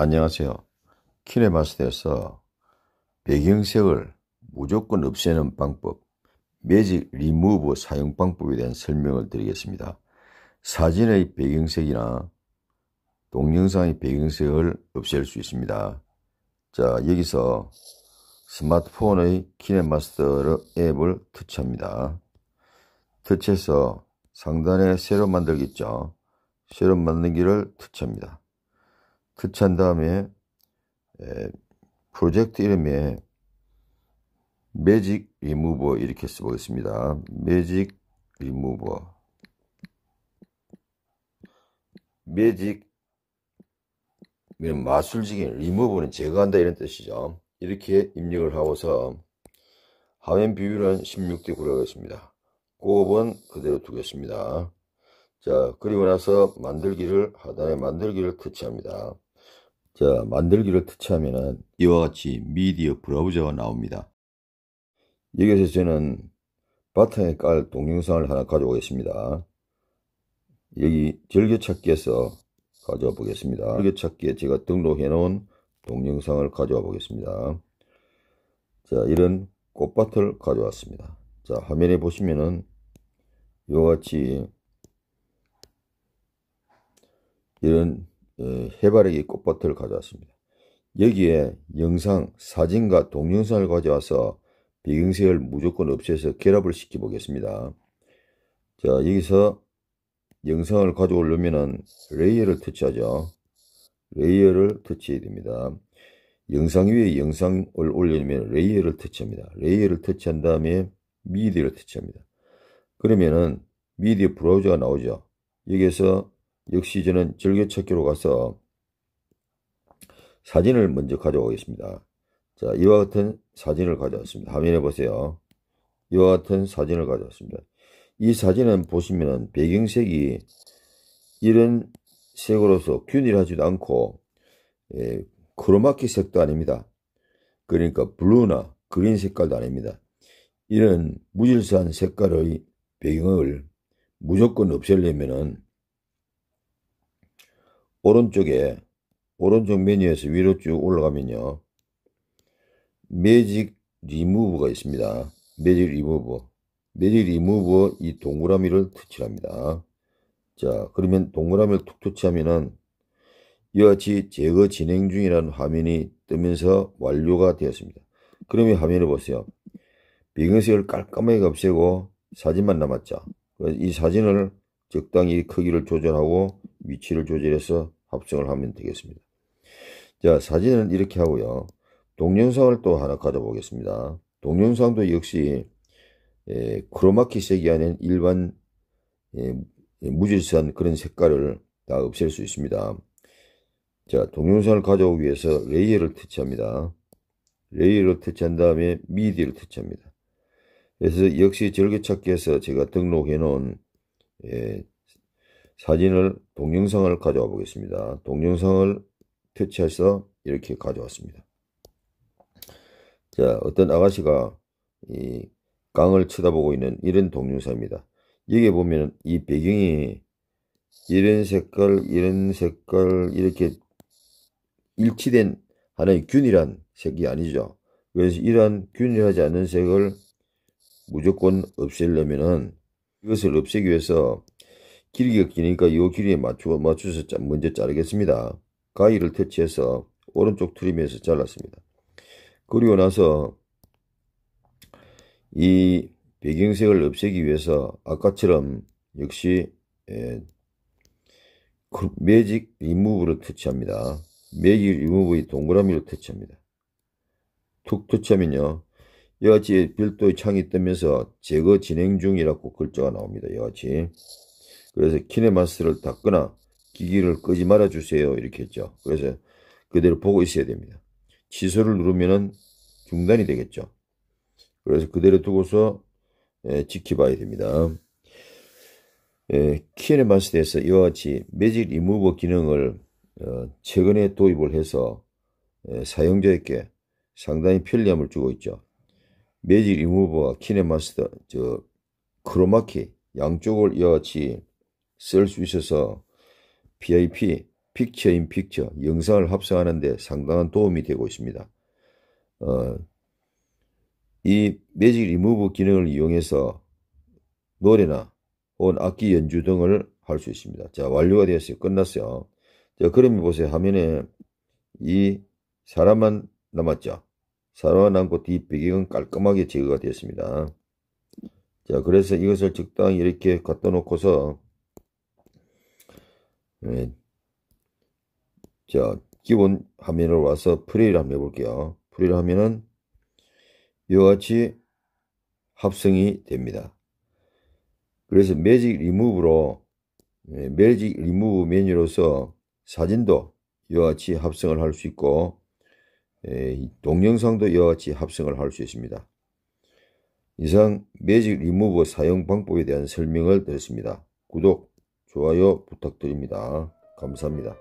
안녕하세요. 키네마스터에서 배경색을 무조건 없애는 방법, 매직 리무브 사용 방법에 대한 설명을 드리겠습니다. 사진의 배경색이나 동영상의 배경색을 없앨 수 있습니다. 자, 여기서 스마트폰의 키네마스터 앱을 터치합니다. 터치해서 상단에 새로만들겠죠새로 만들기를 터치합니다. 교체한 다음에 에, 프로젝트 이름에 매직 리무버 이렇게 써보겠습니다. 매직 리무버 매직 마술직인 리무버는 제거한다 이런 뜻이죠. 이렇게 입력을 하고서 화면 비율은 16대 9로 하겠습니다. 곱은 그대로 두겠습니다. 자 그리고 나서 만들기를 하단에 만들기를 터치합니다. 자, 만들기를 터치하면은 이와 같이 미디어 브라우저가 나옵니다. 여기서 저는 바탕에 깔 동영상을 하나 가져오겠습니다. 여기 즐겨찾기에서 가져와 보겠습니다. 즐겨찾기에 제가 등록해 놓은 동영상을 가져와 보겠습니다. 자, 이런 꽃밭을 가져왔습니다. 자, 화면에 보시면은 이와 같이 이런 어, 해바라기 꽃밭을 가져왔습니다. 여기에 영상, 사진과 동영상을 가져와서 배경색을 무조건 없애서 결합을 시켜 보겠습니다. 자 여기서 영상을 가져오려면 레이어를 터치하죠. 레이어를 터치해야 됩니다. 영상 위에 영상을 올리려면 레이어를 터치합니다. 레이어를 터치한 다음에 미디어를 터치합니다. 그러면은 미디어 브라우저가 나오죠. 여기에서 역시 저는 즐겨찾기로 가서 사진을 먼저 가져오겠습니다. 자, 이와 같은 사진을 가져왔습니다. 화면에 보세요. 이와 같은 사진을 가져왔습니다. 이 사진은 보시면 배경색이 이런 색으로서 균일하지도 않고 예, 크로마키 색도 아닙니다. 그러니까 블루나 그린 색깔도 아닙니다. 이런 무질서한 색깔의 배경을 무조건 없애려면 은 오른쪽에 오른쪽 메뉴에서 위로 쭉 올라가면요. 매직 리무브가 있습니다. 매직 리무브. 매직 리무브 이 동그라미를 터치합니다. 자 그러면 동그라미를 툭 터치하면은 이와 같이 제거 진행 중이라는 화면이 뜨면서 완료가 되었습니다. 그러면 화면을 보세요. 배경색을 깔끔하게 없애고 사진만 남았죠. 이 사진을 적당히 크기를 조절하고 위치를 조절해서 합성을 하면 되겠습니다. 자, 사진은 이렇게 하고요. 동영상을 또 하나 가져보겠습니다. 동영상도 역시 에, 예, 크로마키 색이 아닌 일반 에, 예, 예, 무질서한 그런 색깔을 다 없앨 수 있습니다. 자, 동영상을 가져오기 위해서 레이어를 터치합니다. 레이어를 터치한 다음에 미디를 터치합니다. 그래서 역시 절개찾기에서 제가 등록해 놓은 사진을 동영상을 가져와 보겠습니다. 동영상을 퇴치해서 이렇게 가져왔습니다. 자, 어떤 아가씨가 이 강을 쳐다보고 있는 이런 동영상입니다. 여기에 보면 이 배경이 이런 색깔, 이런 색깔 이렇게 일치된 하나의 균일한 색이 아니죠. 그래서 이러한 균일하지 않은 색을 무조건 없애려면은 이것을 없애기 위해서 길이가 길니까요 길이에 맞추어, 맞춰서 먼저 자르겠습니다. 가위를 퇴치해서 오른쪽 트림에서 잘랐습니다. 그리고 나서 이 배경색을 없애기 위해서 아까처럼 역시 예, 그 매직 리무브로 터치합니다. 매직 리무브의 동그라미로 터치합니다. 툭 터치하면요. 여하치 별도의 창이 뜨면서 제거 진행 중이라고 글자가 나옵니다. 여하치 그래서 키네마스를 닫거나 기기를 끄지 말아 주세요 이렇게 했죠. 그래서 그대로 보고 있어야 됩니다. 취소를 누르면은 중단이 되겠죠. 그래서 그대로 두고서 예, 지켜봐야 됩니다. 예, 키네마스에서 이와 같이 매직 리무버 기능을 어, 최근에 도입을 해서 예, 사용자에게 상당히 편리함을 주고 있죠. 매직 리무버와 키네마스터 크로마키 양쪽을 이와 같이 쓸수 있어서 PIP, 픽처 인 픽처, 영상을 합성하는 데 상당한 도움이 되고 있습니다. 어, 이 매직 리무브 기능을 이용해서 노래나 혹은 악기 연주 등을 할 수 있습니다. 자, 완료가 되었어요. 끝났어요. 자, 그럼 보세요. 화면에 이 사람만 남았죠. 사람만 남고 뒷배경은 깔끔하게 제거가 되었습니다. 자, 그래서 이것을 적당히 이렇게 갖다 놓고서 예. 자, 기본 화면으로 와서 프리를 한번 해볼게요. 프리를 하면은 이와 같이 합성이 됩니다. 그래서 매직 리무브로 예, 매직 리무브 메뉴로서 사진도 이와 같이 합성을 할 수 있고 예, 동영상도 이와 같이 합성을 할 수 있습니다. 이상 매직 리무브 사용 방법에 대한 설명을 드렸습니다. 구독 좋아요 부탁드립니다. 감사합니다.